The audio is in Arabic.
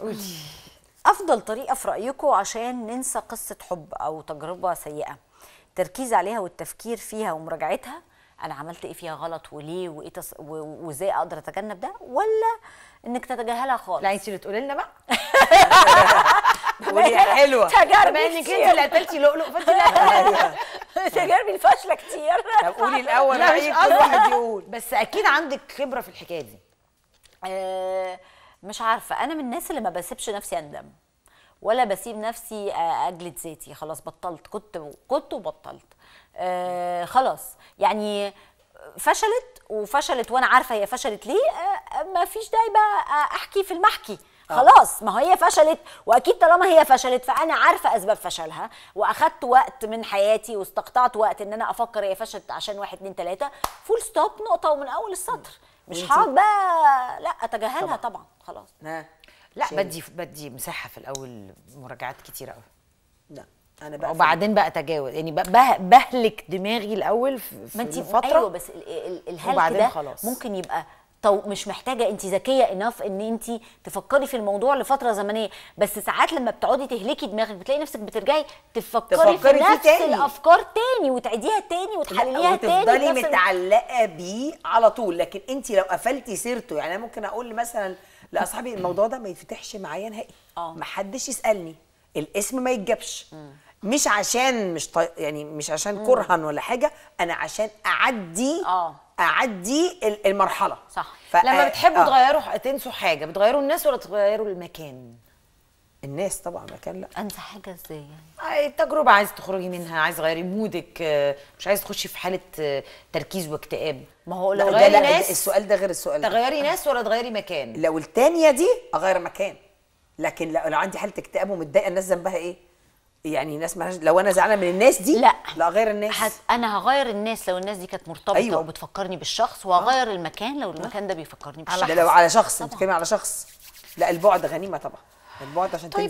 قولي افضل طريقه في رايكم عشان ننسى قصه حب او تجربه سيئه التركيز عليها والتفكير فيها ومراجعتها انا عملت ايه فيها غلط وليه وايه و... وازاي اقدر اتجنب ده ولا انك تتجاهلها خالص لا انت اللي تقولي لنا بقى ودي حلوه تجاربي انك انت اللي قتلتي لؤلؤ فانت تجاربي الفاشله كتير طب قولي الاول لا مش واحد يقول بس اكيد عندك خبره في الحكايه دي آه، مش عارفه انا من الناس اللي ما بسيبش نفسي اندم ولا بسيب نفسي اجلد ذاتي خلاص بطلت كنت كنت وبطلت آه، خلاص يعني فشلت وفشلت وانا عارفه هي فشلت ليه آه، ما فيش داعي بقى احكي في المحكي آه. خلاص ما هي فشلت واكيد طالما هي فشلت فانا عارفه اسباب فشلها واخدت وقت من حياتي واستقطعت وقت ان انا افكر هي فشلت عشان واحد اتنين تلاته فول ستوب نقطه ومن اول السطر مش هقعد بقى لا اتجاهلها طبعا, طبعًا خلاص ها. لا بدي بدي مساحه في الاول مراجعات كتيره قوي لا انا بقى وبعدين بقى اتجاوز يعني بهلك دماغي الاول في ما انت فتره ايوه بس الهلك ده خلاص. ممكن يبقى طو مش محتاجه انت ذكيه انف ان انت تفكري في الموضوع لفتره زمنيه بس ساعات لما بتقعدي تهلكي دماغك بتلاقي نفسك بترجعي تفكري, تفكري في نفس تاني. الافكار تاني وتعيديها تاني وتحلليها تاني وتفضلي متعلقه بيه على طول لكن انت لو قفلتي سيرته يعني انا ممكن اقول مثلا لاصحابي الموضوع ده ما يتفتحش معايا نهائي اه ما حدش يسالني الاسم ما يتجابش مش عشان مش طي... يعني مش عشان كرها ولا حاجه انا عشان اعدي اه اعدي المرحله صح ف... لما آه، بتحبوا آه. تغيروا تنسوا حاجه بتغيروا الناس ولا تغيروا المكان الناس طبعا مكان لا انسى حاجه ازاي يعني التجربه عايز تخرجي منها عايز تغيري مودك آه، مش عايز تخشي في حاله آه، تركيز واكتئاب ما هو لو تغيري ناس السؤال ده غير السؤال تغيري ناس ولا تغيري مكان لو الثانيه دي اغير مكان لكن لو عندي حاله اكتئاب ومتضايقه الناس ذنبها ايه يعني ناس ما لو انا زعلانه من الناس دي لا لا غير الناس حس... انا هغير الناس لو الناس دي كانت مرتبطه أيوة. وبتفكرني بالشخص وهغير آه. المكان لو المكان ده بيفكرني بالشخص لو على شخص بتتكلمي على شخص لا البعد غنيمه طبعا البعد عشان طيب